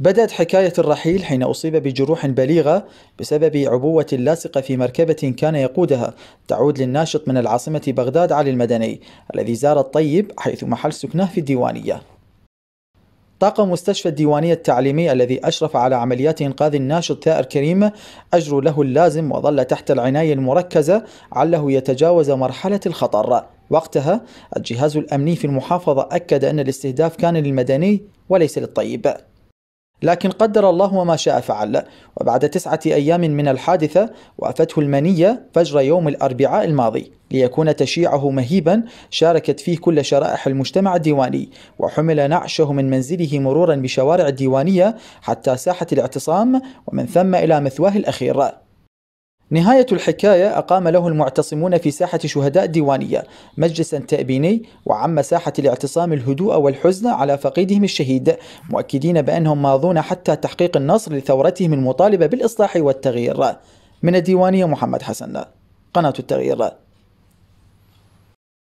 بدأت حكاية الرحيل حين أصيب بجروح بليغة بسبب عبوة لاصقة في مركبة كان يقودها تعود للناشط من العاصمة بغداد علي المدني الذي زار الطيب حيث محل سكنه في الديوانية طاقم مستشفى الديوانية التعليمي الذي أشرف على عمليات إنقاذ الناشط ثائر كريم أجروا له اللازم وظل تحت العناية المركزة عله يتجاوز مرحلة الخطر وقتها الجهاز الأمني في المحافظة أكد أن الاستهداف كان للمدني وليس للطيب لكن قدر الله وما شاء فعل وبعد تسعة أيام من الحادثة وافته المنية فجر يوم الأربعاء الماضي ليكون تشيعه مهيبا شاركت فيه كل شرائح المجتمع الديواني وحمل نعشه من منزله مرورا بشوارع الديوانية حتى ساحة الاعتصام ومن ثم إلى مثواه الأخير نهاية الحكاية أقام له المعتصمون في ساحة شهداء ديوانية مجلسا تأبيني وعم ساحة الاعتصام الهدوء والحزن على فقيدهم الشهيد مؤكدين بأنهم ماضون حتى تحقيق النصر لثورتهم المطالبة بالإصلاح والتغيير من الديوانية محمد حسن قناة التغيير